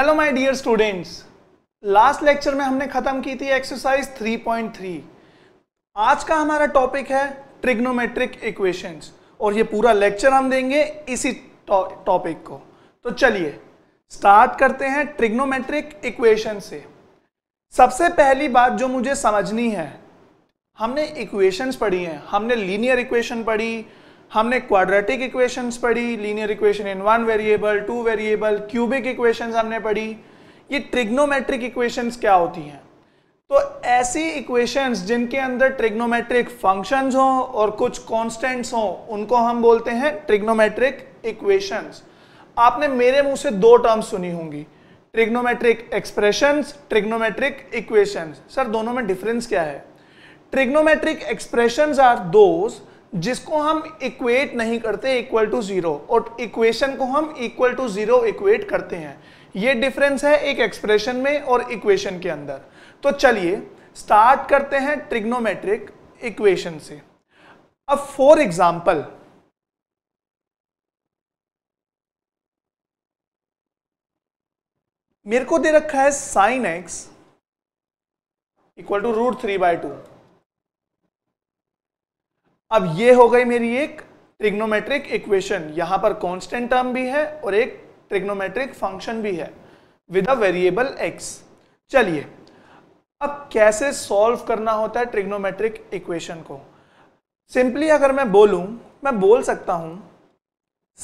Hello my dear students last lecture में हमने ख़त्म की थी एक्सरसाइज 3.3 आज का हमारा टॉपिक है ट्रिग्नोमेट्रिक इक्वेशंस और ये पूरा लेक्चर हम देंगे इसी टॉपिक को तो चलिए स्टार्ट करते हैं ट्रिग्नोमेट्रिक इक्वेशन से सबसे पहली बात जो मुझे समझनी है हमने इक्वेशंस पढ़ी हैं हमने लीनियर इक्वेशन पढ़ी हमने क्वाड्रेटिक इक्वेशंस पढ़ी linear equation in one variable two variable cubic equations हमने पढ़ी ये ट्रिग्नोमेट्रिक इक्वेशंस क्या होती हैं तो ऐसी इक्वेशंस जिनके अंदर ट्रिग्नोमेट्रिक फंक्शंस हों और कुछ कॉन्स्टेंट्स हों उनको हम बोलते हैं ट्रिग्नोमेट्रिक इक्वेशंस आपने मेरे मुंह से दो टर्म्स सुनी होंगी trigonometric expressions trigonometric equations sir दोनों में डिफरेंस क्या है ट्रिग्नोमेट्रिक एक्सप्रेशन आर those जिसको हम इक्वेट नहीं करते इक्वल टू जीरो और इक्वेशन को हम इक्वल टू जीरो इक्वेट करते हैं ये डिफरेंस है एक एक्सप्रेशन में और इक्वेशन के अंदर तो चलिए स्टार्ट करते हैं ट्रिग्नोमेट्रिक इक्वेशन से अब फॉर एग्जाम्पल मेरे को दे रखा है sine x equal to root three by two अब ये हो गई मेरी एक ट्रिग्नोमेट्रिक इक्वेशन यहां पर कांस्टेंट टर्म भी है और एक ट्रिग्नोमेट्रिक फंक्शन भी है विद अ वेरिएबल एक्स चलिए अब कैसे सॉल्व करना होता है ट्रिग्नोमेट्रिक इक्वेशन को सिंपली अगर मैं बोलूं मैं बोल सकता हूं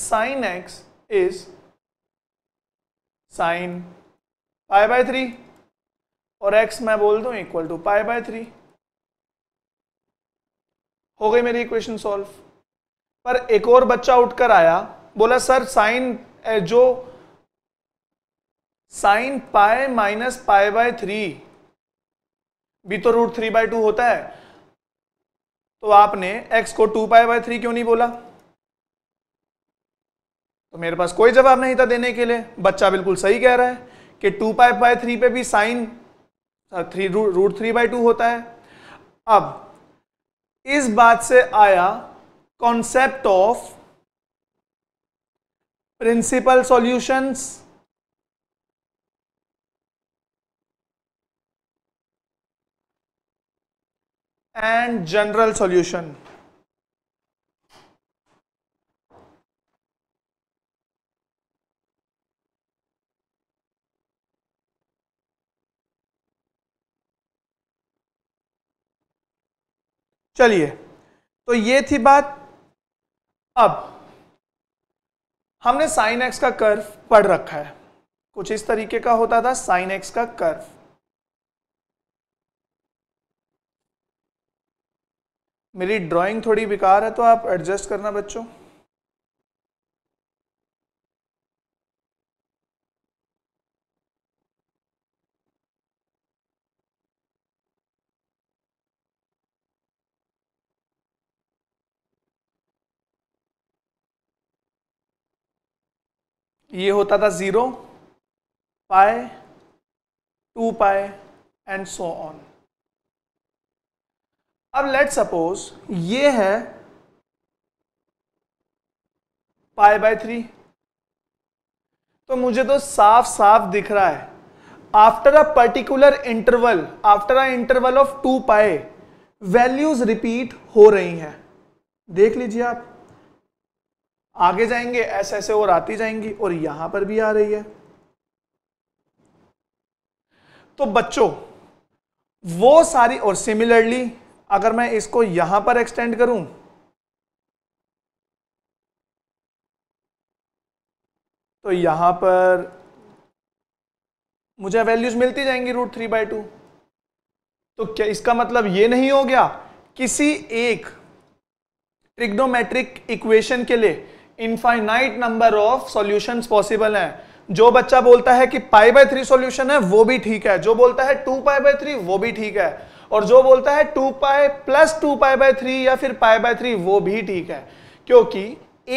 sine x is sine pi by three और एक्स मैं बोल दूं equal to pi by three हो गई मेरी इक्वेशन सॉल्व पर एक और बच्चा उठकर आया बोला सर साइन जो sine pi minus pi by three भी तो रूट थ्री बाय टू होता है तो आपने एक्स को टू पाए बाय थ्री क्यों नहीं बोला तो मेरे पास कोई जवाब नहीं था देने के लिए बच्चा बिल्कुल सही कह रहा है कि टू पाए बाय थ्री पे भी sine three root three by two होता है अब इस बात से आया concept of principal solutions and general solution चलिए तो ये थी बात अब हमने साइन एक्स का कर्व पढ़ रखा है कुछ इस तरीके का होता था साइन एक्स का कर्व मेरी ड्राइंग थोड़ी बेकार है तो आप एडजस्ट करना बच्चों ये होता था zero pi two pi and so on अब लेट सपोज ये है पाए बाय थ्री तो मुझे तो साफ साफ दिख रहा है after a particular interval after a interval of two pi values repeat हो रही हैं देख लीजिए आप आगे जाएंगे ऐसे ऐसे और आती जाएंगी और यहां पर भी आ रही है तो बच्चों वो सारी और सिमिलरली अगर मैं इसको यहां पर एक्सटेंड करूं तो यहां पर मुझे वैल्यूज मिलती जाएंगी रूट थ्री बाय टू तो क्या इसका मतलब ये नहीं हो गया किसी एक ट्रिग्नोमेट्रिक इक्वेशन के लिए infinite number of solution possible है जो बच्चा बोलता है कि पाई बाय थ्री सोल्यूशन है वो भी ठीक है जो बोलता है टू पाई बाय थ्री वो भी ठीक है और जो बोलता है two pi plus two pi by three या फिर पाई बाय थ्री वो भी ठीक है क्योंकि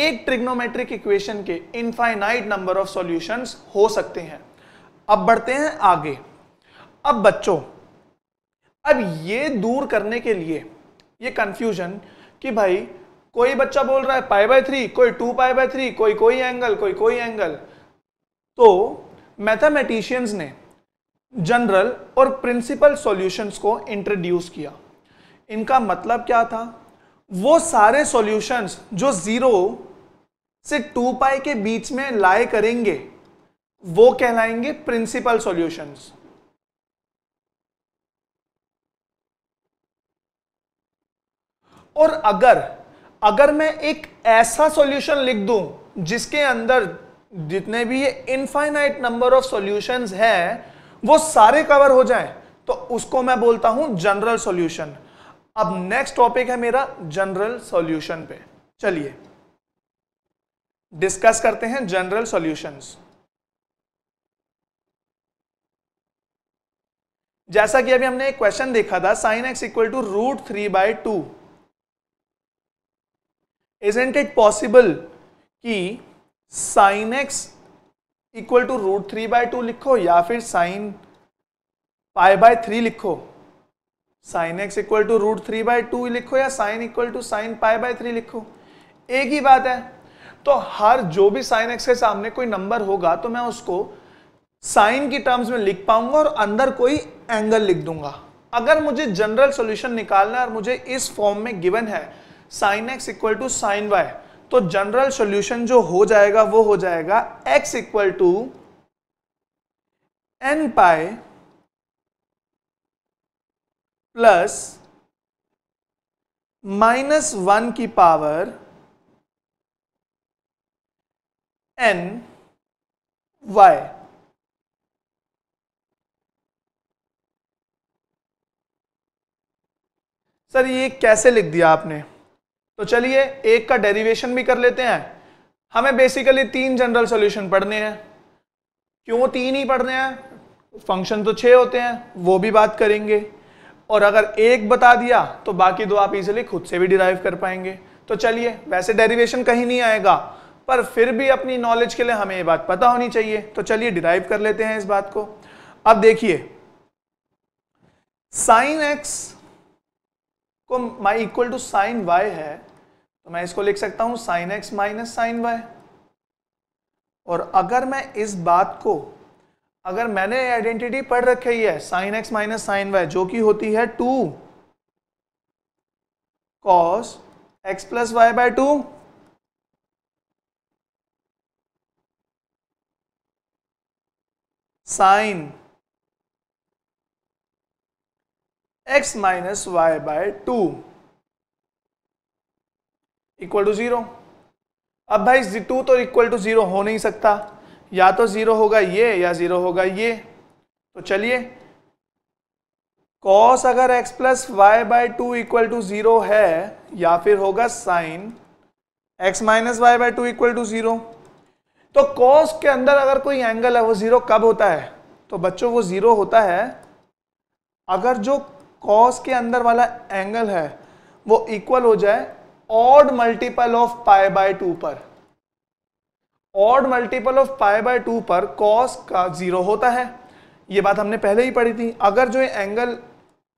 एक ट्रिग्नोमेट्रिक इक्वेशन के इनफाइनाइट नंबर ऑफ सोल्यूशन हो सकते हैं अब बढ़ते हैं आगे अब बच्चों अब ये दूर करने के लिए ये कंफ्यूजन कि भाई कोई बच्चा बोल रहा है पाई बाय थ्री कोई टू पाई बाय थ्री कोई कोई एंगल कोई कोई एंगल तो मैथमेटिशियंस ने जनरल और प्रिंसिपल सॉल्यूशंस को इंट्रोड्यूस किया इनका मतलब क्या था वो सारे सॉल्यूशंस जो जीरो से टू पाई के बीच में लाए करेंगे वो कहलाएंगे प्रिंसिपल सॉल्यूशंस और अगर अगर मैं एक ऐसा सॉल्यूशन लिख दूं जिसके अंदर जितने भी ये इनफाइनाइट नंबर ऑफ सॉल्यूशंस है वो सारे कवर हो जाए तो उसको मैं बोलता हूं जनरल सॉल्यूशन अब नेक्स्ट टॉपिक है मेरा जनरल सॉल्यूशन पे चलिए डिस्कस करते हैं जनरल सॉल्यूशंस जैसा कि अभी हमने एक क्वेश्चन देखा था sine x equal to root three by two isn't it possible कि sine x equal to root three by two लिखो या फिर साइन पाई बाय थ्री लिखो sine x equal to root three by two लिखो या sine equal to sine pi by three लिखो एक ही बात है तो हर जो भी साइन एक्स के सामने कोई नंबर होगा तो मैं उसको साइन की टर्म्स में लिख पाऊंगा और अंदर कोई एंगल लिख दूंगा अगर मुझे जनरल सॉल्यूशन निकालना है और मुझे इस फॉर्म में गिवन है sine x equal to sine y तो जनरल सॉल्यूशन जो हो जाएगा वो हो जाएगा x equal to n pi plus minus one की पावर एन वाई सर ये कैसे लिख दिया आपने तो चलिए एक का डेरिवेशन भी कर लेते हैं हमें बेसिकली तीन जनरल सॉल्यूशन पढ़ने हैं क्यों तीन ही पढ़ने हैं फंक्शन तो छः होते हैं वो भी बात करेंगे और अगर एक बता दिया तो बाकी दो आप इजिली खुद से भी डिराइव कर पाएंगे तो चलिए वैसे डेरिवेशन कहीं नहीं आएगा पर फिर भी अपनी नॉलेज के लिए हमें ये बात पता होनी चाहिए तो चलिए डिराइव कर लेते हैं इस बात को अब देखिए साइन एक्स को my equal to sine y है तो मैं इसको लिख सकता हूं sine x minus sine y और अगर मैं इस बात को अगर मैंने आइडेंटिटी पढ़ रखी है sine x minus sine y जो कि होती है two cos x plus y by two sine x minus y by two equal to zero अब भाई टू तो इक्वल टू ज़ीरो हो नहीं सकता या तो ज़ीरो होगा ये या ज़ीरो होगा ये तो चलिए कॉस अगर x plus y by two equal to zero है या फिर होगा sine x minus y by two equal to zero तो कॉस के अंदर अगर कोई एंगल है वो ज़ीरो कब होता है तो बच्चों वो ज़ीरो होता है अगर जो कॉस के अंदर वाला एंगल है वो इक्वल हो जाए odd multiple of pi by two पर odd multiple of pi by two पर कॉस का जीरो होता है ये बात हमने पहले ही पढ़ी थी अगर जो एंगल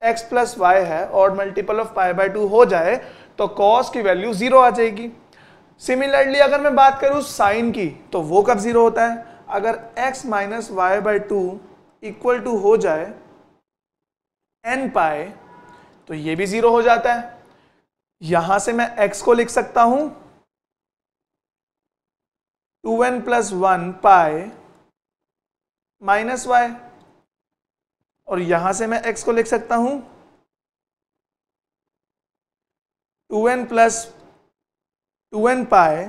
एक्स प्लस वाई है odd multiple of pi by two हो जाए तो कॉस की वैल्यू जीरो आ जाएगी सिमिलरली अगर मैं बात करूं साइन की तो वो कब जीरो होता है अगर x minus y by two equal to हो जाए एन पाए तो ये भी जीरो हो जाता है यहां से मैं x को लिख सकता हूं two n plus one pi minus y और यहां से मैं x को लिख सकता हूं two n plus two n pi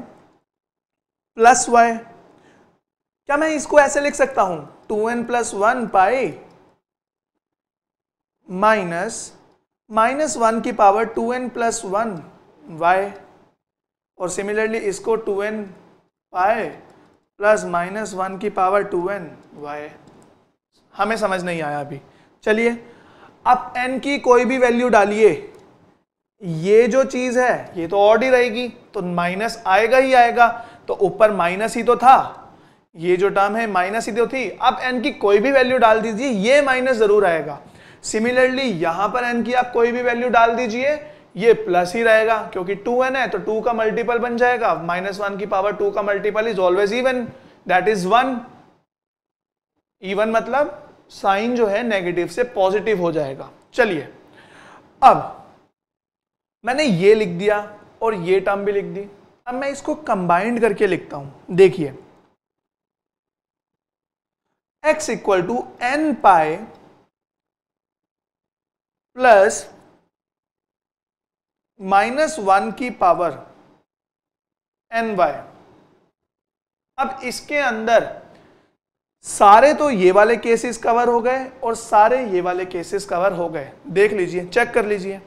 plus y क्या मैं इसको ऐसे लिख सकता हूं two n plus one pi minus minus one की power two n plus one y और सिमिलरली इसको two n y plus minus one की पावर टू एन वाई हमें समझ नहीं आया अभी चलिए अब एन की कोई भी वैल्यू डालिए ये जो चीज़ है ये तो ऑड ही रहेगी तो माइनस आएगा ही आएगा तो ऊपर माइनस ही तो था ये जो टर्म है माइनस ही तो थी अब एन की कोई भी वैल्यू डाल दीजिए ये माइनस ज़रूर आएगा सिमिलरली यहां पर एन की आप कोई भी वैल्यू डाल दीजिए ये प्लस ही रहेगा क्योंकि टू एन है तो टू का मल्टीपल बन जाएगा माइनस वन की पावर टू का multiple is always even that is one even मतलब साइन जो है नेगेटिव से पॉजिटिव हो जाएगा चलिए अब मैंने ये लिख दिया और ये टर्म भी लिख दी अब मैं इसको कंबाइंड करके लिखता हूं देखिए x equal to n pi plus minus one की पावर एन वाई अब इसके अंदर सारे तो ये वाले केसेस कवर हो गए और सारे ये वाले केसेस कवर हो गए देख लीजिए चेक कर लीजिए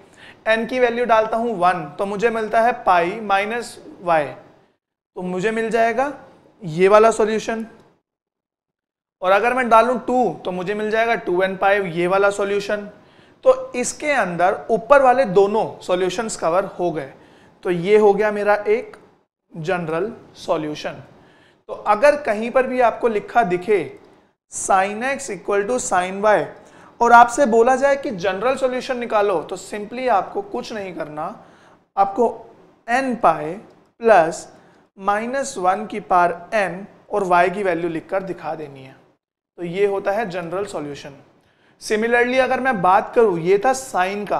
एन की वैल्यू डालता हूं वन तो मुझे मिलता है पाई माइनस वाई तो मुझे मिल जाएगा ये वाला सॉल्यूशन और अगर मैं डालूं टू तो मुझे मिल जाएगा टू एन पाई ये वाला सॉल्यूशन तो इसके अंदर ऊपर वाले दोनों सॉल्यूशंस कवर हो गए तो ये हो गया मेरा एक जनरल सॉल्यूशन तो अगर कहीं पर भी आपको लिखा दिखे sine x equal to sine y और आपसे बोला जाए कि जनरल सॉल्यूशन निकालो तो सिंपली आपको कुछ नहीं करना आपको N pi plus minus one की पार एन और वाई की वैल्यू लिखकर दिखा देनी है तो ये होता है जनरल सॉल्यूशन सिमिलरली अगर मैं बात करूँ ये था साइन का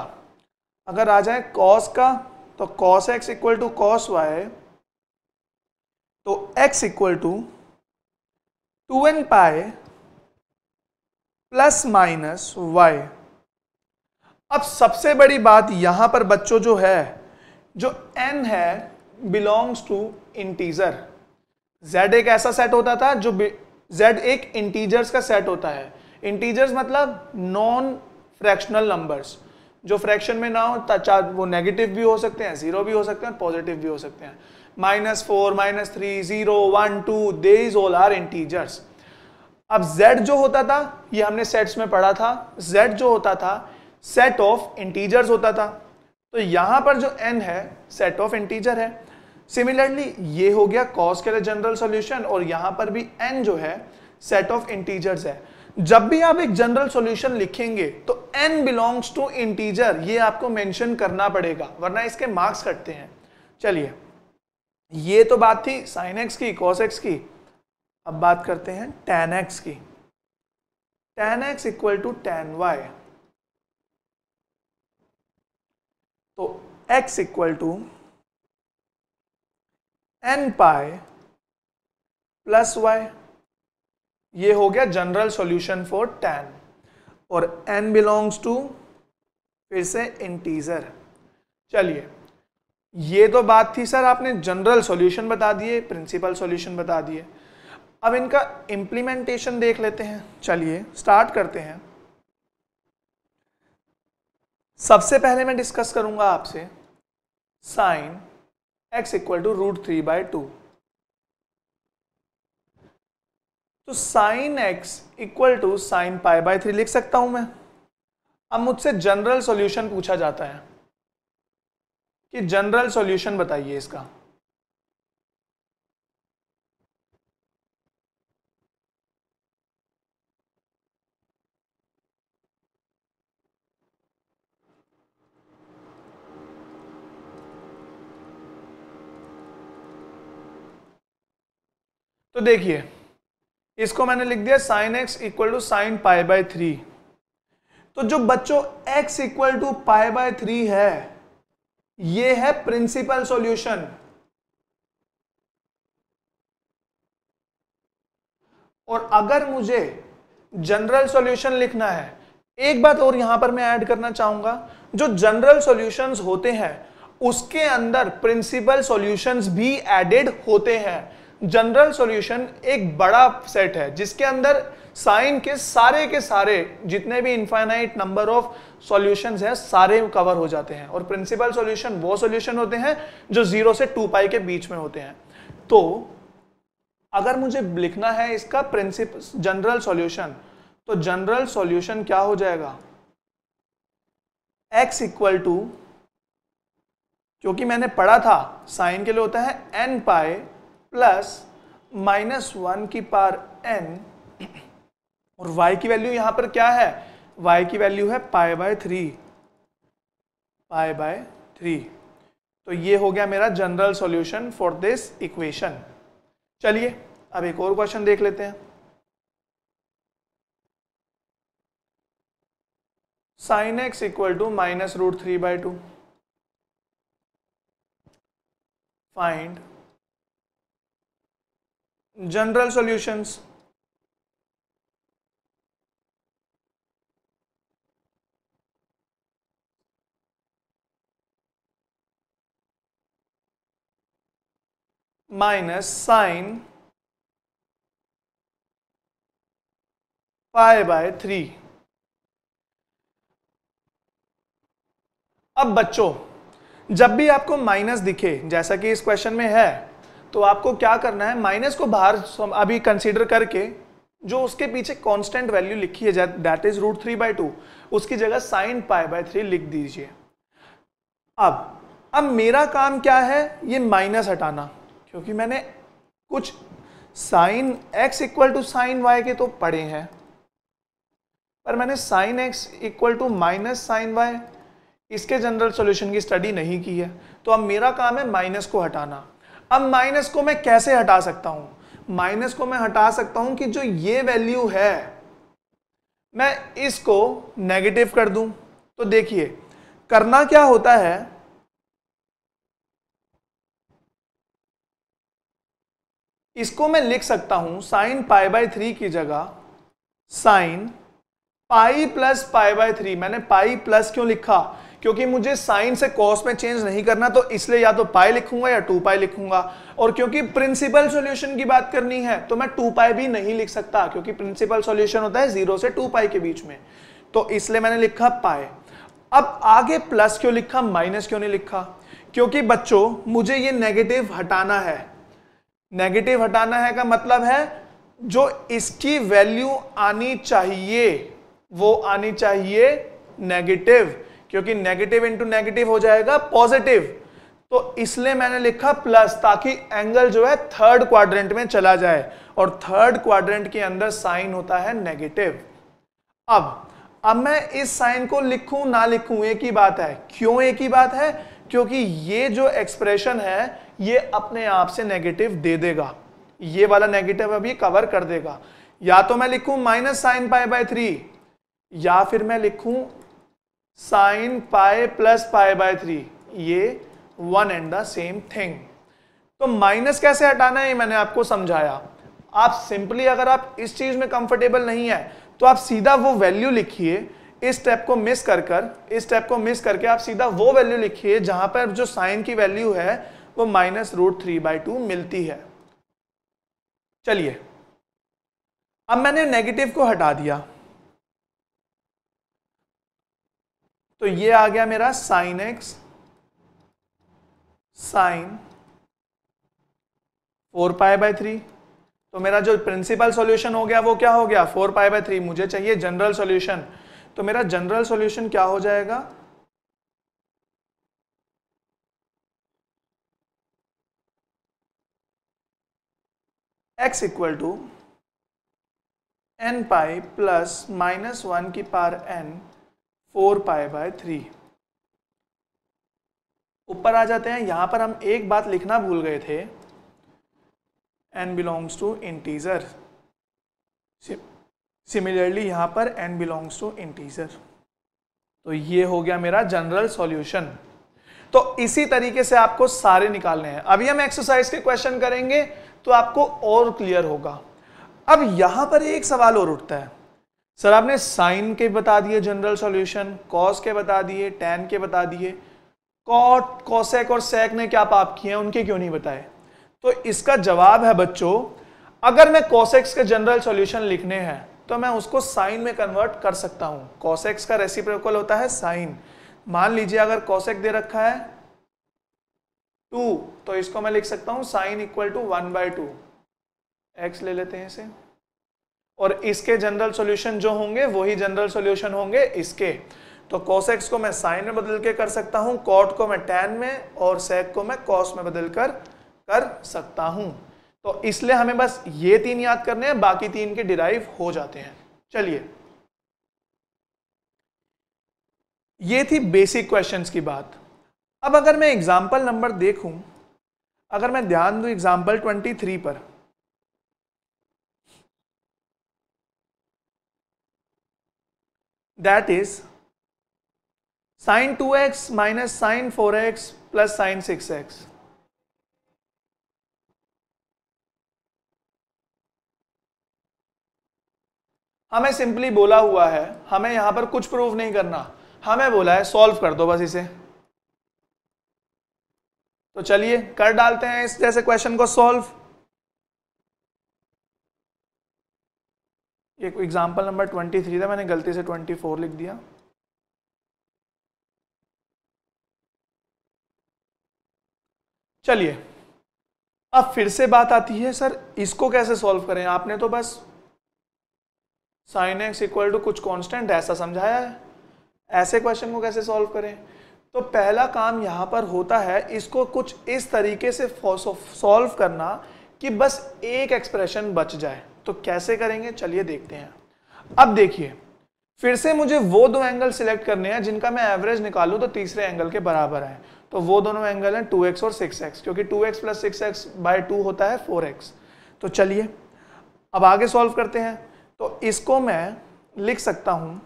अगर आ जाए कॉस का तो cos x equal to cos y तो x equal to two n pi plus minus y अब सबसे बड़ी बात यहां पर बच्चों जो है जो एन है बिलोंग्स टू इंटीजर जेड एक ऐसा सेट होता था जो जेड एक इंटीजर्स का सेट होता है इंटीजर्स मतलब नॉन फ्रैक्शनल नंबर्स जो फ्रैक्शन में ना हो चार वो नेगेटिव भी हो सकते हैं जीरो भी हो सकते हैं पॉजिटिव भी हो सकते हैं minus four minus three zero one two they is all are integers अब z जो होता था ये हमने सेट्स में पढ़ा था z जो होता था सेट ऑफ इंटीजर्स होता था तो यहां पर जो n है सेट ऑफ इंटीजर है सिमिलरली ये हो गया कॉस के लिए जनरल सोल्यूशन और यहां पर भी n जो है सेट ऑफ इंटीजर्स है जब भी आप एक जनरल सॉल्यूशन लिखेंगे तो n बिलोंग्स टू इंटीजर ये आपको मेंशन करना पड़ेगा वरना इसके मार्क्स कटते हैं चलिए ये तो बात थी साइन एक्स की कॉस एक्स की अब बात करते हैं टेन एक्स की tan x equal to tan y तो x equal to n pi plus y ये हो गया जनरल सॉल्यूशन फॉर टेन और एन बिलोंग्स टू फिर से इंटीजर चलिए ये तो बात थी सर आपने जनरल सॉल्यूशन बता दिए प्रिंसिपल सॉल्यूशन बता दिए अब इनका इंप्लीमेंटेशन देख लेते हैं चलिए स्टार्ट करते हैं सबसे पहले मैं डिस्कस करूंगा आपसे sine x equal to root three by two तो sine x equal to sine pi by three लिख सकता हूं मैं अब मुझसे जनरल सॉल्यूशन पूछा जाता है कि जनरल सॉल्यूशन बताइए इसका तो देखिए इसको मैंने लिख दिया sine x equal to sine pi by three तो जो बच्चों x equal to pi by three है ये है प्रिंसिपल सॉल्यूशन और अगर मुझे जनरल सॉल्यूशन लिखना है एक बात और यहां पर मैं ऐड करना चाहूंगा जो जनरल सॉल्यूशंस होते हैं उसके अंदर प्रिंसिपल सॉल्यूशंस भी एडेड होते हैं जनरल सॉल्यूशन एक बड़ा सेट है जिसके अंदर साइन के सारे के सारे जितने भी इंफाइनाइट नंबर ऑफ सॉल्यूशंस हैं सारे कवर हो जाते हैं और प्रिंसिपल सॉल्यूशन वो सॉल्यूशन होते हैं जो जीरो से टू पाई के बीच में होते हैं तो अगर मुझे लिखना है इसका प्रिंसिप जनरल सॉल्यूशन तो जनरल सॉल्यूशन क्या हो जाएगा x इक्वल टू क्योंकि मैंने पढ़ा था साइन के लिए होता है n pi plus minus one की पार एन और वाई की वैल्यू यहां पर क्या है वाई की वैल्यू है pi by three pi by three तो ये हो गया मेरा general solution for this equation चलिए अब एक और क्वेश्चन देख लेते हैं sine x equal to minus root three by two find general solutions minus sine five by three अब बच्चों जब भी आपको माइनस दिखे जैसा कि इस क्वेश्चन में है तो आपको क्या करना है माइनस को बाहर अभी कंसिडर करके जो उसके पीछे कांस्टेंट वैल्यू लिखी है that is root three by two उसकी जगह साइन पाई बाय थ्री लिख दीजिए अब अब मेरा काम क्या है ये माइनस हटाना क्योंकि मैंने कुछ sine x equal to sine y के तो पढ़े हैं पर मैंने sine x equal to minus sine y इसके जनरल सॉल्यूशन की स्टडी नहीं की है तो अब मेरा काम है माइनस को हटाना अब माइनस को मैं कैसे हटा सकता हूं माइनस को मैं हटा सकता हूं कि जो ये वैल्यू है मैं इसको नेगेटिव कर दूं तो देखिए करना क्या होता है इसको मैं लिख सकता हूं साइन पाई बाय थ्री की जगह sine pi plus pi by three मैंने पाई प्लस क्यों लिखा क्योंकि मुझे साइन से कॉस में चेंज नहीं करना तो इसलिए या तो पाई लिखूंगा या टू पाई लिखूंगा और क्योंकि प्रिंसिपल सॉल्यूशन की बात करनी है तो मैं टू पाई भी नहीं लिख सकता क्योंकि प्रिंसिपल सॉल्यूशन होता है जीरो से टू पाई के बीच में तो इसलिए मैंने लिखा पाए अब आगे प्लस क्यों लिखा माइनस क्यों नहीं लिखा क्योंकि बच्चों मुझे ये नेगेटिव हटाना है नेगेटिव हटाना है का मतलब है जो इसकी वैल्यू आनी चाहिए वो आनी चाहिए नेगेटिव क्योंकि नेगेटिव इंटू नेगेटिव हो जाएगा पॉजिटिव तो इसलिए मैंने लिखा प्लस ताकि एंगल जो है थर्ड क्वाड्रेंट में चला जाए और थर्ड क्वाड्रेंट के अंदर साइन होता है नेगेटिव अब अब मैं इस साइन को लिखूं ना लिखूं एक ही बात है क्यों एक ही बात है क्योंकि ये जो एक्सप्रेशन है ये अपने आप से नेगेटिव दे देगा ये वाला नेगेटिव अभी कवर कर देगा या तो मैं लिखूं minus sine pi by three या फिर मैं लिखूं sine pi plus pi by three ये one and the same thing तो माइनस कैसे हटाना है ये मैंने आपको समझाया आप सिंपली अगर आप इस चीज में कंफर्टेबल नहीं है तो आप सीधा वो वैल्यू लिखिए इस स्टेप को मिस कर कर इस स्टेप को मिस करके आप सीधा वो वैल्यू लिखिए जहां पर जो साइन की वैल्यू है वो minus root three by two मिलती है चलिए अब मैंने नेगेटिव को हटा दिया तो ये आ गया मेरा sine x sine four pi by three तो मेरा जो प्रिंसिपल सॉल्यूशन हो गया वो क्या हो गया फोर पाई बाय थ्री मुझे चाहिए जनरल सॉल्यूशन तो मेरा जनरल सॉल्यूशन क्या हो जाएगा x equal to n pi plus minus one की power n four pi by three ऊपर आ जाते हैं यहां पर हम एक बात लिखना भूल गए थे n belongs to integer similarly यहां पर एन बिलोंग्स टू इंटीजर तो ये हो गया मेरा जनरल सॉल्यूशन तो इसी तरीके से आपको सारे निकालने हैं अभी हम एक्सरसाइज के क्वेश्चन करेंगे तो आपको और क्लियर होगा अब यहां पर एक सवाल और उठता है सर आपने साइन के बता दिए जनरल सॉल्यूशन कॉस के बता दिए टेन के बता दिए कॉट कॉसेक और सेक ने क्या पाप किए हैं उनके क्यों नहीं बताए तो इसका जवाब है बच्चों अगर मैं कॉसेक्स के जनरल सॉल्यूशन लिखने हैं तो मैं उसको साइन में कन्वर्ट कर सकता हूं कॉसेक्स का रेसिप्रोकल होता है साइन मान लीजिए अगर कॉसेक दे रखा है टू तो इसको मैं लिख सकता हूं sine equal to one by two x ले लेते हैं इसे और इसके जनरल सॉल्यूशन जो होंगे वही जनरल सॉल्यूशन होंगे इसके तो एक्स को मैं साइन में बदल के कर सकता हूं कॉट को मैं टेन में और सेक को मैं कॉस में बदल कर कर सकता हूं तो इसलिए हमें बस ये तीन याद करने हैं बाकी तीन के डिराइव हो जाते हैं चलिए ये थी बेसिक क्वेश्चंस की बात अब अगर मैं एग्जाम्पल नंबर देखूं अगर मैं ध्यान दूं एग्जाम्पल 23 पर that is minus 2x minus x 4x plus six 6x. हमें सिंपली बोला हुआ है हमें यहां पर कुछ प्रूव नहीं करना हमें बोला है सॉल्व कर दो बस इसे तो चलिए कर डालते हैं इस जैसे क्वेश्चन को सॉल्व एक एग्जाम्पल नंबर ट्वेंटी थ्री था मैंने गलती से ट्वेंटी फोर लिख दिया चलिए अब फिर से बात आती है सर इसको कैसे सॉल्व करें आपने तो बस साइन एक्स इक्वल टू कुछ कांस्टेंट ऐसा समझाया है ऐसे क्वेश्चन को कैसे सॉल्व करें तो पहला काम यहां पर होता है इसको कुछ इस तरीके से सॉल्व करना कि बस एक एक्सप्रेशन बच जाए तो कैसे करेंगे चलिए देखते हैं अब देखिए फिर से मुझे वो दो एंगल सिलेक्ट करने हैं जिनका मैं एवरेज निकालूं तो तीसरे एंगल के बराबर है तो वो दोनों एंगल हैं 2x और 6x क्योंकि 2x x plus six x होता है 4x तो चलिए अब आगे सॉल्व करते हैं तो इसको मैं लिख सकता हूं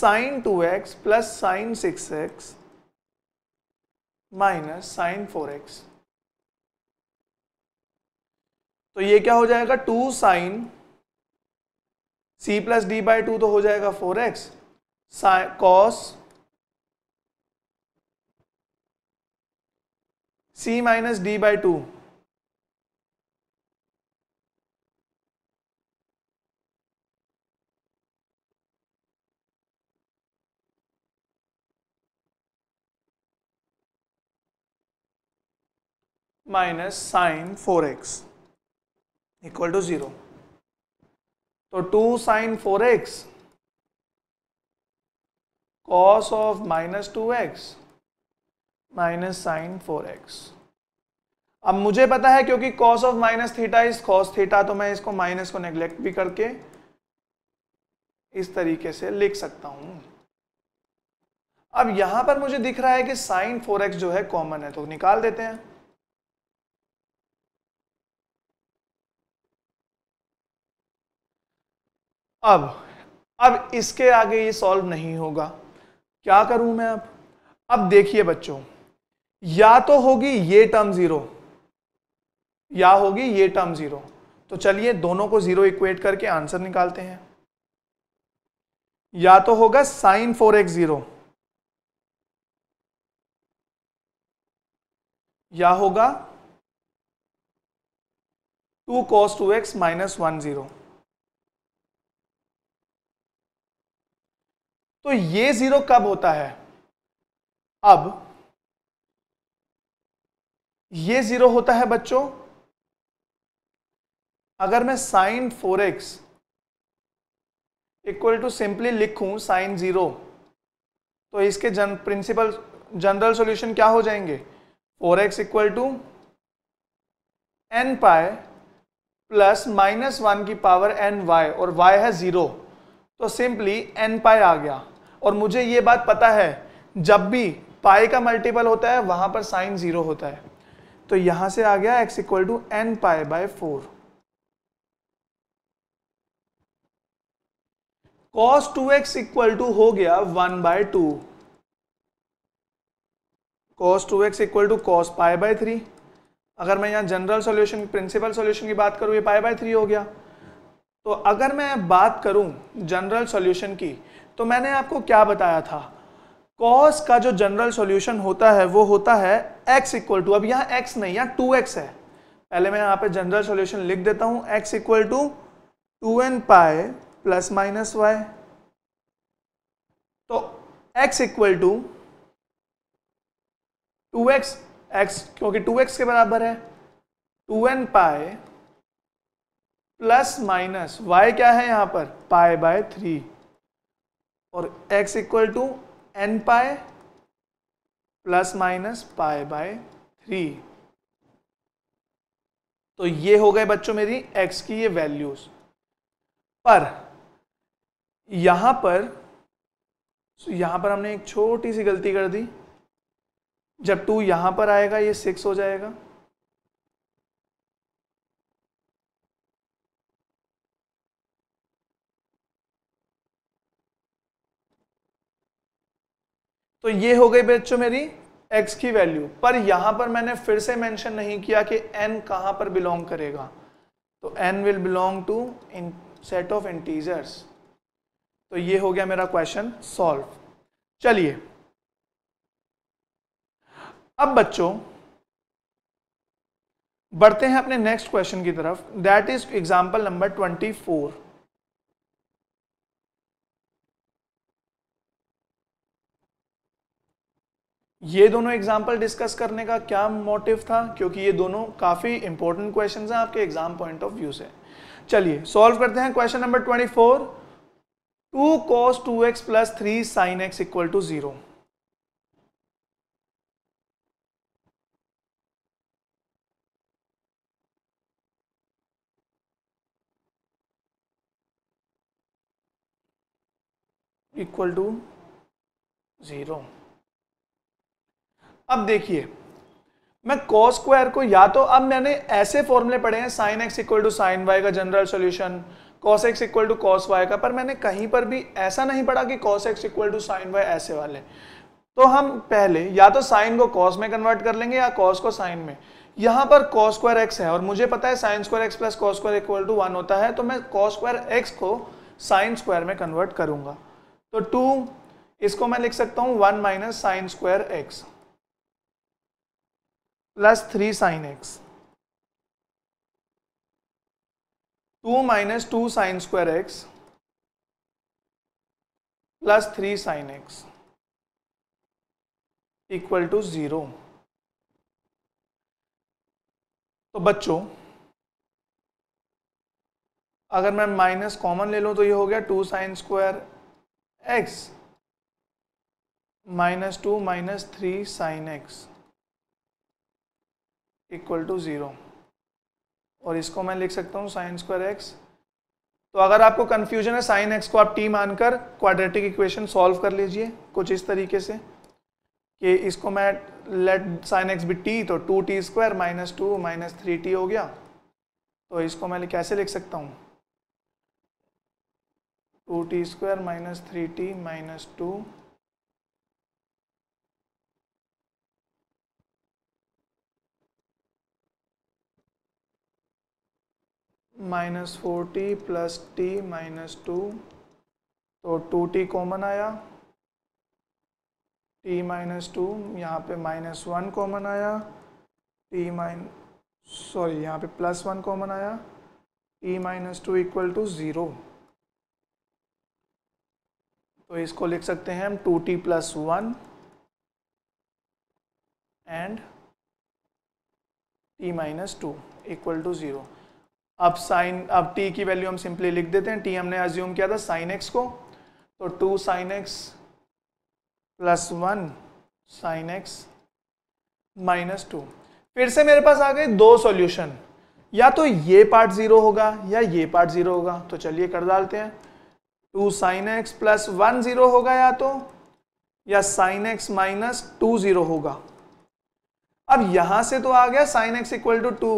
sine two x plus sine six x minus sine four x तो ये क्या हो जाएगा two sine c plus d by two तो हो जाएगा four x cos c minus d by two minus sine four x equal to zero तो two sine four x cos of minus two x minus sine four x अब मुझे पता है क्योंकि cos of minus theta is cos theta तो मैं इसको minus को नेग्लेक्ट भी करके इस तरीके से लिख सकता हूं अब यहां पर मुझे दिख रहा है कि साइन फोर एक्स जो है कॉमन है तो निकाल देते हैं अब अब इसके आगे ये सॉल्व नहीं होगा क्या करूं मैं अब अब देखिए बच्चों या तो होगी ये टर्म ज़ीरो या होगी ये टर्म ज़ीरो तो चलिए दोनों को ज़ीरो इक्वेट करके आंसर निकालते हैं या तो होगा साइन फोर एक्स ज़ीरो या होगा two cos two x minus one zero तो ये जीरो कब होता है अब ये जीरो होता है बच्चों अगर मैं sine four x equal to simply लिखूं साइन जीरो तो इसके जन प्रिंसिपल जनरल सॉल्यूशन क्या हो जाएंगे four x equal to n pi plus minus one की पावर एन वाई और वाई है ज़ीरो तो सिंपली एन पाए आ गया और मुझे ये बात पता है जब भी पाई का मल्टीपल होता है वहां पर साइन जीरो होता है तो यहां से आ गया x equal to n pi by four cos two x equal to हो गया one by two cos two x equal to cos pi by three अगर मैं यहां जनरल सॉल्यूशन प्रिंसिपल सॉल्यूशन की बात करूं ये पाए बाय थ्री हो गया तो अगर मैं बात करूं जनरल सॉल्यूशन की तो मैंने आपको क्या बताया था कॉस का जो जनरल सॉल्यूशन होता है वो होता है x इक्वल टू अब यहाँ x नहीं यहाँ 2x है पहले मैं यहाँ पे जनरल सॉल्यूशन लिख देता हूँ x equal to two n pi plus minus y तो x equal to two x x क्योंकि 2x के बराबर है two n pi plus minus y क्या है यहाँ पर पाए बाय थ्री और x equal to n pi plus minus pi by three तो ये हो गए बच्चों मेरी x की ये वैल्यूज पर यहां पर यहां पर हमने एक छोटी सी गलती कर दी जब टू यहां पर आएगा ये सिक्स हो जाएगा तो ये हो गई बच्चों मेरी x की वैल्यू पर यहां पर मैंने फिर से मेंशन नहीं किया कि n कहां पर बिलोंग करेगा तो n will belong to in set of integers तो ये हो गया मेरा क्वेश्चन सॉल्व चलिए अब बच्चों बढ़ते हैं अपने नेक्स्ट क्वेश्चन की तरफ that is example number twenty four ये दोनों एग्जाम्पल डिस्कस करने का क्या मोटिव था क्योंकि ये दोनों काफ़ी इंपॉर्टेंट क्वेश्चन हैं आपके एग्जाम पॉइंट ऑफ व्यू से चलिए सॉल्व करते हैं question number twenty four two cos two x plus three sine x equal to zero equal to zero अब देखिए मैं कॉस स्क्वायर को या तो अब मैंने ऐसे फॉर्मूले पढ़े हैं sine x equal to sine y का general solution cos x equal to cos y का पर मैंने कहीं पर भी ऐसा नहीं पढ़ा कि cos x equal to sine y ऐसे वाले तो हम पहले या तो साइन को कॉस में कन्वर्ट कर लेंगे या कॉस को साइन में यहां पर कॉस स्क्वायर एक्स है और मुझे पता है sine square x plus cos square equal to one होता है तो मैं कॉस स्क्वायर एक्स को साइन स्क्वायर में कन्वर्ट करूंगा तो टू इसको मैं लिख सकता हूं one minus sine square x plus three sine x two minus two sine square x plus three sine x equal to zero तो बच्चों अगर मैं माइनस कॉमन ले लूं तो ये हो गया two sine square x minus two minus three sine x equal to zero और इसको मैं लिख सकता हूँ साइन स्क्वायर एक्स तो अगर आपको कन्फ्यूजन है साइन एक्स को आप टी मानकर क्वाड्रेटिक इक्वेशन सॉल्व कर लीजिए कुछ इस तरीके से कि इसको मैं let sine x be t तो two t square minus two minus three t हो गया तो इसको मैं कैसे लिख सकता हूँ two t square minus three t minus two minus four t plus t minus two तो टू टी कॉमन आया टी माइनस टू यहाँ पे माइनस वन कॉमन आया टी माइन सॉरी यहाँ पे प्लस वन कॉमन आया t minus two equal to zero तो इसको लिख सकते हैं हम two t plus one and t minus two equal to zero अब साइन अब टी की वैल्यू हम सिंपली लिख देते हैं टी हमने अज्यूम किया था साइन एक्स को तो two sine x plus one sine x minus two फिर से मेरे पास आ गए दो सॉल्यूशन या तो ये पार्ट ज़ीरो होगा या ये पार्ट ज़ीरो होगा तो चलिए कर डालते हैं two sine x plus one zero होगा या तो या sine x minus two zero होगा अब यहां से तो आ गया sine x equal to two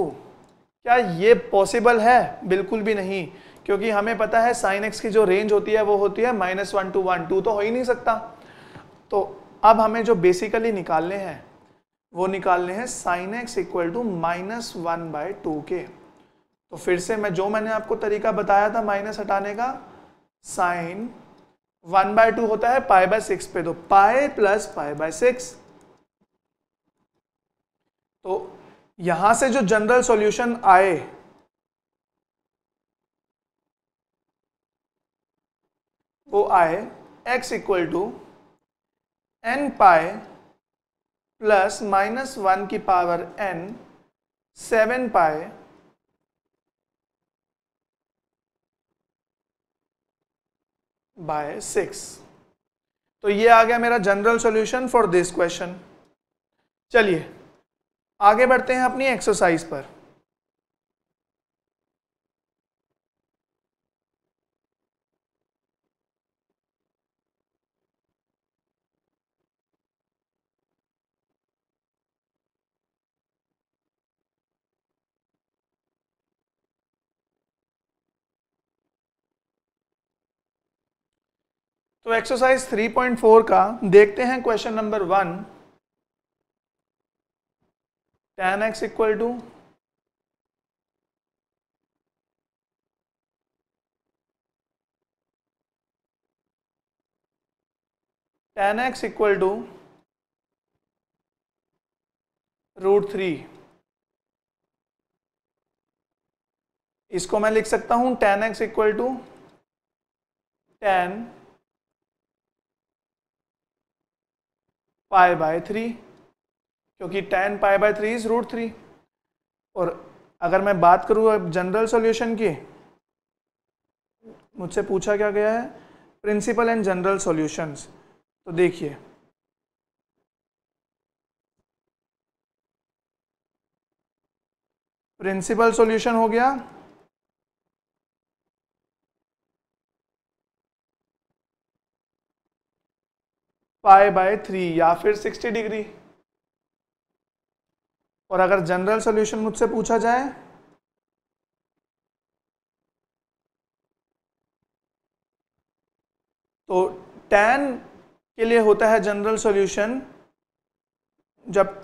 क्या ये पॉसिबल है बिल्कुल भी नहीं क्योंकि हमें पता है साइन एक्स की जो रेंज होती है वो होती है minus one two one two तो हो ही नहीं सकता तो अब हमें जो बेसिकली निकालने हैं वो निकालने हैं sine x equal to minus one by two के तो फिर से मैं जो मैंने आपको तरीका बताया था माइनस हटाने का साइन वन बाय टू होता है पाए बाय सिक्स पे तो पाए प्लस पाए बाय सिक्स तो यहां से जो जनरल सॉल्यूशन आए वो आए x equal to n pi plus minus one की power n seven pi by six तो ये आ गया मेरा general solution for this question चलिए आगे बढ़ते हैं अपनी एक्सरसाइज पर तो एक्सरसाइज 3.4 का देखते हैं question number one tan x equal to tan x equal to root three इसको मैं लिख सकता हूं tan x equal to tan five by three क्योंकि tan pi by three is root three और अगर मैं बात करूँ जनरल सॉल्यूशन की मुझसे पूछा क्या गया है प्रिंसिपल एंड जनरल सॉल्यूशंस तो देखिए प्रिंसिपल सॉल्यूशन हो गया पाई बाय थ्री या फिर सिक्सटी डिग्री और अगर जनरल सोल्यूशन मुझसे पूछा जाए तो टैन के लिए होता है जनरल सोल्यूशन जब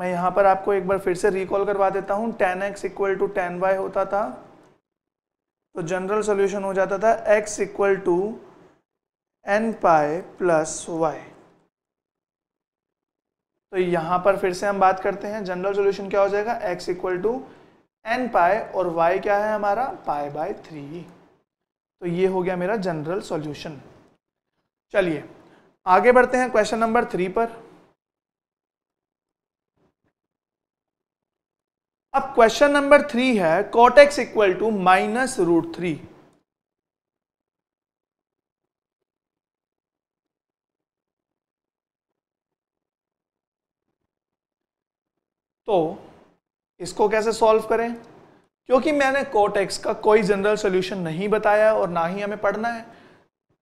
मैं यहां पर आपको एक बार फिर से रिकॉल करवा देता हूं tan x equal to tan y होता था तो जनरल सोल्यूशन हो जाता था x equal to n pi plus y तो यहाँ पर फिर से हम बात करते हैं जनरल सोल्यूशन क्या हो जाएगा x equal to n pi और वाई क्या है हमारा पाए बाय थ्री तो ये हो गया मेरा जनरल सोल्यूशन चलिए आगे बढ़ते हैं क्वेश्चन नंबर थ्री पर अब क्वेश्चन नंबर थ्री है cot x equal to minus root three तो इसको कैसे सॉल्व करें क्योंकि मैंने कोटेक्स का कोई जनरल सोल्यूशन नहीं बताया और ना ही हमें पढ़ना है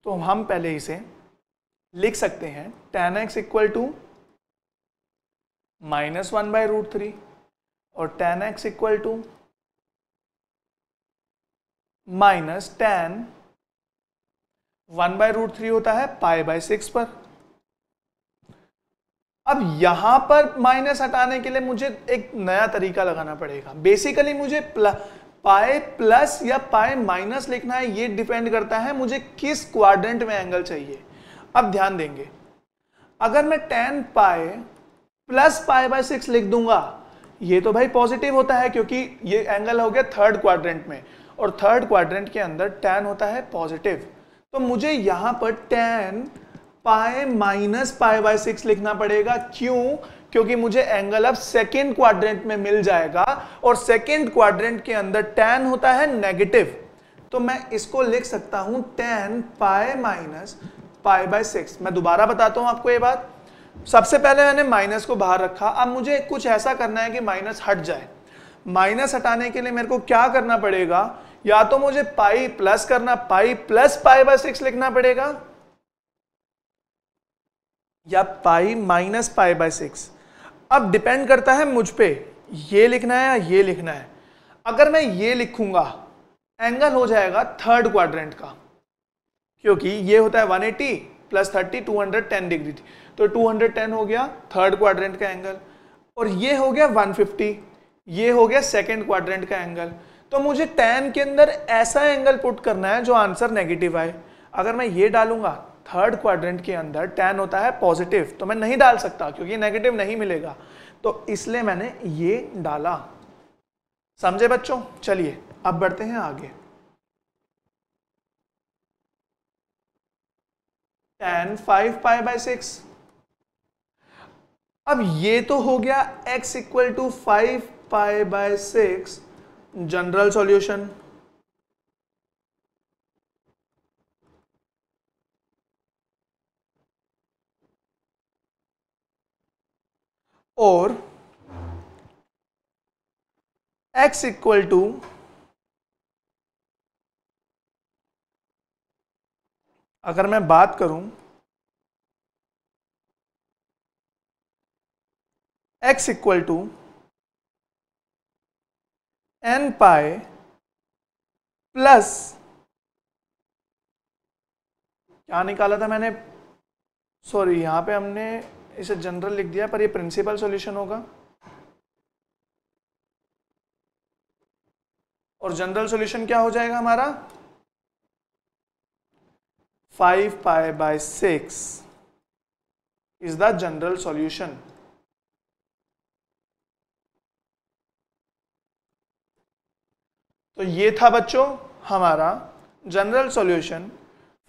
तो हम पहले इसे लिख सकते हैं tan x equal to minus one by root three और tan x equal to minus tan one by root three होता है पाई बाय सिक्स पर अब यहां पर माइनस हटाने के लिए मुझे एक नया तरीका लगाना पड़ेगा बेसिकली मुझे प्ल, पाए प्लस या पाए माइनस लिखना है ये डिपेंड करता है मुझे किस क्वाड्रेंट में एंगल चाहिए अब ध्यान देंगे अगर मैं टेन पाए प्लस पाए बाय सिक्स लिख दूंगा ये तो भाई पॉजिटिव होता है क्योंकि ये एंगल हो गया थर्ड क्वाड्रेंट में और थर्ड क्वाड्रेंट के अंदर टेन होता है पॉजिटिव तो मुझे यहां पर ten pi minus pi by six लिखना पड़ेगा क्यों क्योंकि मुझे एंगल अब सेकेंड क्वाड्रेंट में मिल जाएगा और सेकेंड क्वाड्रेंट के अंदर टेन होता है नेगेटिव तो मैं इसको लिख सकता हूं ten pi minus pi by six मैं दोबारा बताता हूं आपको ये बात सबसे पहले मैंने माइनस को बाहर रखा अब मुझे कुछ ऐसा करना है कि माइनस हट जाए माइनस हटाने के लिए मेरे को क्या करना पड़ेगा या तो मुझे पाई प्लस करना pi plus pi by six लिखना पड़ेगा या pi minus pi by six अब डिपेंड करता है मुझ पे ये लिखना है या ये लिखना है अगर मैं ये लिखूंगा एंगल हो जाएगा थर्ड क्वाड्रेंट का क्योंकि ये होता है 180 प्लस हंड्रेड टेन डिग्री थी तो 210 हो गया थर्ड क्वाड्रेंट का एंगल और ये हो गया 150 ये हो गया सेकेंड क्वाड्रेंट का एंगल तो मुझे टेन के अंदर ऐसा एंगल पुट करना है जो आंसर नेगेटिव आए अगर मैं ये डालूंगा थर्ड क्वाड्रेंट के अंदर टेन होता है पॉजिटिव तो मैं नहीं डाल सकता क्योंकि नेगेटिव नहीं मिलेगा तो इसलिए मैंने ये डाला समझे बच्चों चलिए अब बढ़ते हैं आगे tan five pi by six अब ये तो हो गया x equal to five pi by six general solution और x इक्वल टू अगर मैं बात करूं x equal to n pi plus क्या निकाला था मैंने सॉरी यहां पे हमने इसे जनरल लिख दिया पर ये प्रिंसिपल सॉल्यूशन होगा और जनरल सॉल्यूशन क्या हो जाएगा हमारा five pi by six is the general solution तो ये था बच्चों हमारा general solution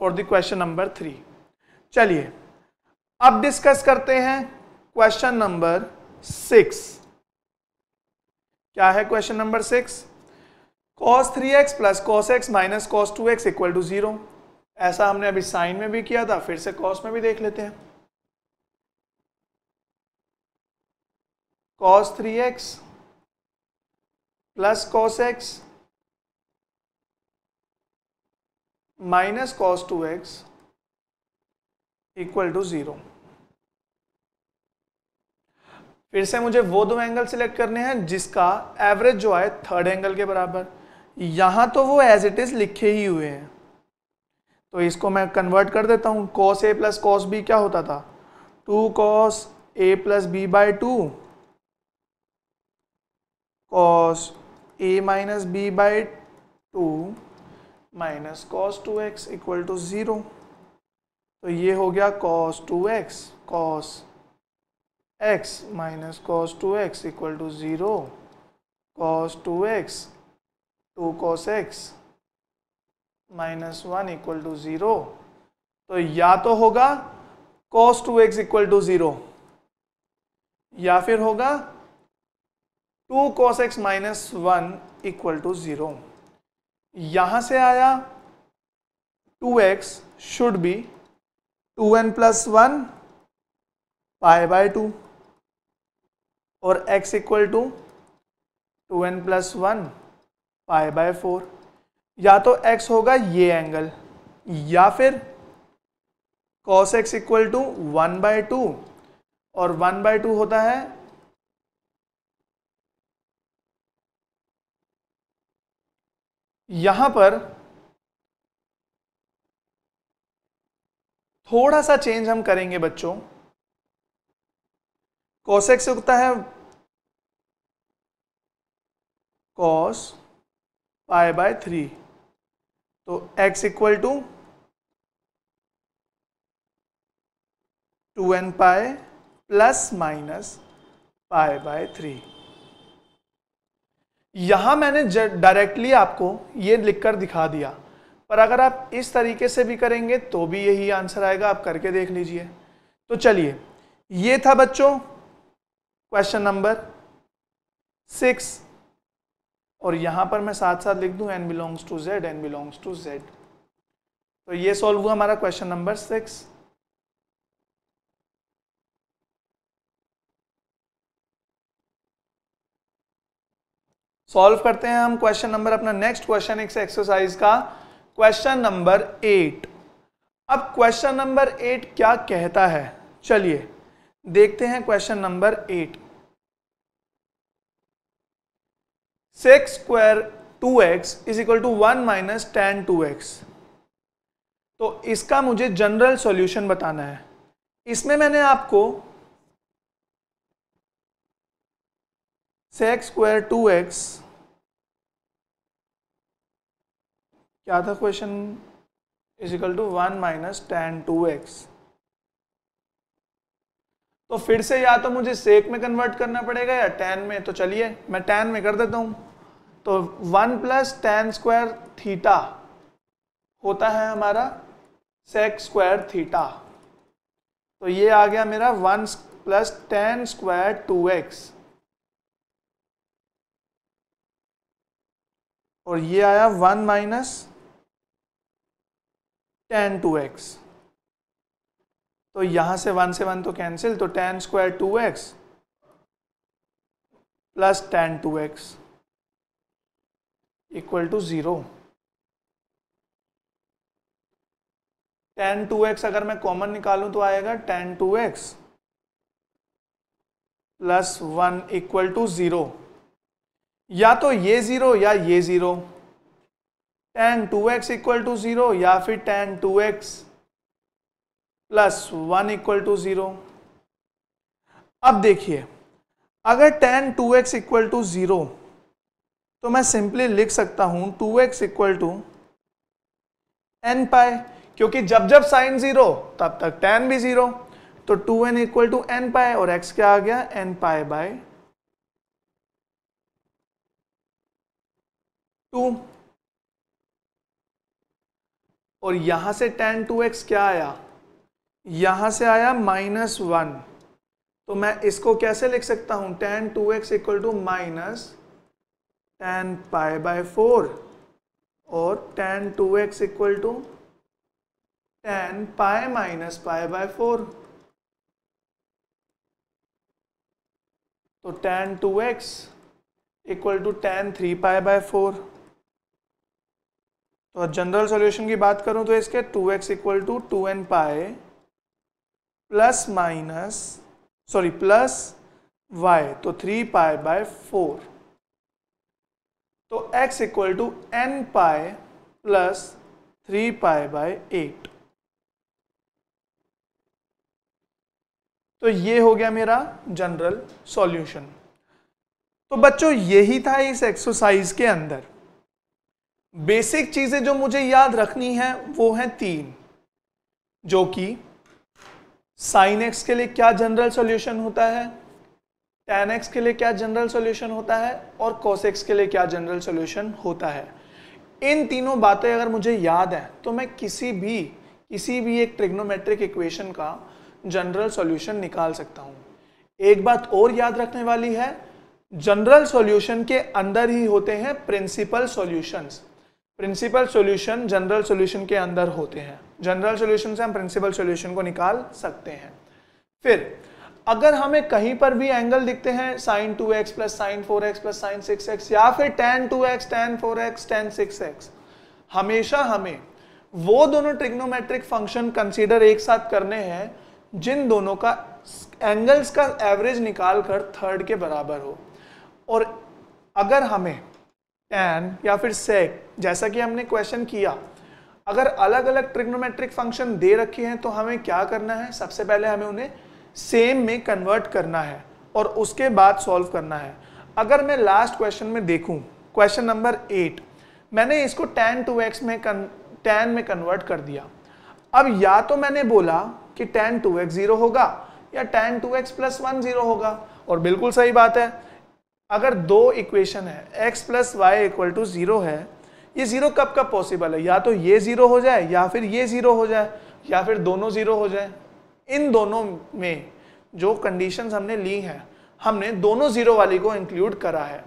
for the question number three चलिए अब डिस्कस करते हैं क्वेश्चन नंबर सिक्स क्या है question number six cos three x plus cos x minus cos two x equal to zero ऐसा हमने अभी साइन में भी किया था फिर से कॉस में भी देख लेते हैं cos three x plus cos x minus cos two x equal to zero फिर से मुझे वो दो एंगल सिलेक्ट करने हैं जिसका एवरेज जो आए थर्ड एंगल के बराबर यहाँ तो वो एज इट इज़ लिखे ही हुए हैं तो इसको मैं कन्वर्ट कर देता हूँ cos A plus cos B क्या होता था two cos A plus B by two cos A minus B by two minus cos two x equal to zero तो ये हो गया cos two x cos x two x equal to zero cos two x two cos x minus one equal to zero तो या तो होगा cos two x equal to zero या फिर होगा two cos x minus one equal to zero यहाँ से आया two x should be two n plus one pi by two और x equal to two n plus one pi by four या तो x होगा ये एंगल या फिर cos x equal to one by two और वन बाय टू होता है यहां पर थोड़ा सा चेंज हम करेंगे बच्चों कॉस एक्स उगता है कॉस पाई बाय थ्री तो x equal to two n pi plus minus pi by three यहां मैंने डायरेक्टली आपको ये लिखकर दिखा दिया पर अगर आप इस तरीके से भी करेंगे तो भी यही आंसर आएगा आप करके देख लीजिए तो चलिए ये था बच्चों क्वेश्चन नंबर सिक्स और यहां पर मैं साथ साथ लिख दू n belongs to Z n belongs to Z तो ये सॉल्व हुआ हमारा क्वेश्चन नंबर सिक्स सॉल्व करते हैं हम क्वेश्चन नंबर अपना नेक्स्ट क्वेश्चन एक एक्सरसाइज का क्वेश्चन नंबर एट अब क्वेश्चन नंबर एट क्या कहता है चलिए देखते हैं question number eight sec square two x is equal to one minus tan two x तो इसका मुझे जनरल सॉल्यूशन बताना है इसमें मैंने आपको सेक्स स्क्वायर टू एक्स क्या था question is equal to one minus tan two x तो फिर से या तो मुझे सेक में कन्वर्ट करना पड़ेगा या टेन में तो चलिए मैं टेन में कर देता हूँ तो one plus tan square theta होता है हमारा सेक स्क्वायर थीटा तो ये आ गया मेरा one plus tan square two x और ये आया one minus tan two x तो यहां से वन से वन तो कैंसिल तो tan square two x plus tan two x equal to zero tan two x अगर मैं कॉमन निकालूं तो आएगा tan two x plus one equal to zero या तो ये ज़ीरो या ये zero tan two x equal to zero या फिर tan two x plus one equal to zero अब देखिए अगर tan two x equal to zero तो मैं सिंपली लिख सकता हूं two x equal to n pi क्योंकि जब जब साइन ज़ीरो तब तक टेन भी ज़ीरो तो two n equal to n pi और एक्स क्या आ गया एन पाए बाय टू और यहां से टेन टू एक्स क्या आया यहां से आया माइनस वन तो मैं इसको कैसे लिख सकता हूं tan two x equal to minus tan pi by four और tan two x equal to tan pi minus pi by four तो tan two x equal to tan three pi by four तो general solution की बात करूं तो इसके two x equal to two n pi plus minus sorry plus y तो three pi by four तो x equal to n pi plus three pi by eight तो ये हो गया मेरा जनरल सॉल्यूशन तो बच्चों यही था इस एक्सरसाइज के अंदर बेसिक चीज़ें जो मुझे याद रखनी है वो है तीन जो कि साइन एक्स के लिए क्या जनरल सॉल्यूशन होता है टेन एक्स के लिए क्या जनरल सॉल्यूशन होता है और कॉस एक्स के लिए क्या जनरल सॉल्यूशन होता है इन तीनों बातें अगर मुझे याद हैं तो मैं किसी भी किसी भी एक ट्रिग्नोमेट्रिक इक्वेशन का जनरल सॉल्यूशन निकाल सकता हूँ एक बात और याद रखने वाली है जनरल सॉल्यूशन के अंदर ही होते हैं principal solutions principal solution general solution के अंदर होते हैं जनरल सॉल्यूशन से हम प्रिंसिपल सॉल्यूशन को निकाल सकते हैं फिर अगर हमें कहीं पर भी एंगल दिखते हैं sine two x plus sine four x plus sine six x या फिर tan two x tan four x tan six x हमेशा हमें वो दोनों ट्रिग्नोमेट्रिक फंक्शन कंसिडर एक साथ करने हैं जिन दोनों का एंगल्स का एवरेज निकाल कर थर्ड के बराबर हो और अगर हमें टेन या फिर सेक जैसा कि हमने क्वेश्चन किया अगर अलग अलग ट्रिग्नोमेट्रिक फंक्शन दे रखे हैं तो हमें क्या करना है सबसे पहले हमें उन्हें सेम में कन्वर्ट करना है और उसके बाद सॉल्व करना है अगर मैं लास्ट क्वेश्चन में देखूं क्वेश्चन नंबर एट मैंने इसको टेन टू एक्स में टेन में कन्वर्ट कर दिया अब या तो मैंने बोला कि टेन टू एक्स जीरो होगा या tan two x plus one zero होगा और बिल्कुल सही बात है अगर दो इक्वेशन है x plus y equal to zero है ये ज़ीरो कब कब पॉसिबल है या तो ये ज़ीरो हो जाए या फिर ये ज़ीरो हो जाए या फिर दोनों ज़ीरो हो जाए इन दोनों में जो कंडीशन हमने ली हैं हमने दोनों ज़ीरो वाली को इंक्लूड करा है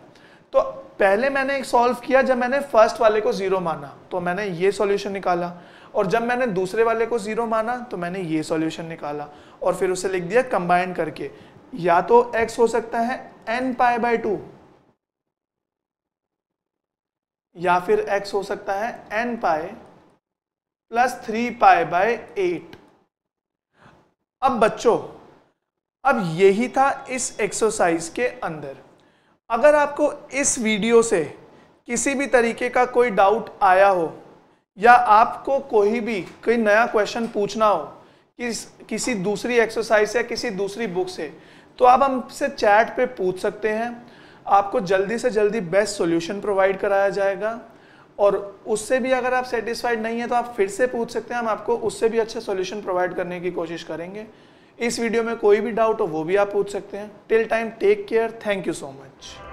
तो पहले मैंने एक सॉल्व किया जब मैंने फर्स्ट वाले को ज़ीरो माना तो मैंने ये सॉल्यूशन निकाला और जब मैंने दूसरे वाले को ज़ीरो माना तो मैंने ये सॉल्यूशन निकाला और फिर उसे लिख दिया कंबाइन करके या तो x हो सकता है एन पाए बाय टू या फिर x हो सकता है n pi plus three pi by eight अब बच्चों अब यही था इस एक्सरसाइज के अंदर अगर आपको इस वीडियो से किसी भी तरीके का कोई डाउट आया हो या आपको कोई भी कोई नया क्वेश्चन पूछना हो किस किसी दूसरी एक्सरसाइज से किसी दूसरी बुक से तो आप हमसे चैट पे पूछ सकते हैं आपको जल्दी से जल्दी बेस्ट सॉल्यूशन प्रोवाइड कराया जाएगा और उससे भी अगर आप सेटिस्फाइड नहीं है तो आप फिर से पूछ सकते हैं हम आपको उससे भी अच्छा सॉल्यूशन प्रोवाइड करने की कोशिश करेंगे इस वीडियो में कोई भी डाउट हो वो भी आप पूछ सकते हैं till time take care thank you so much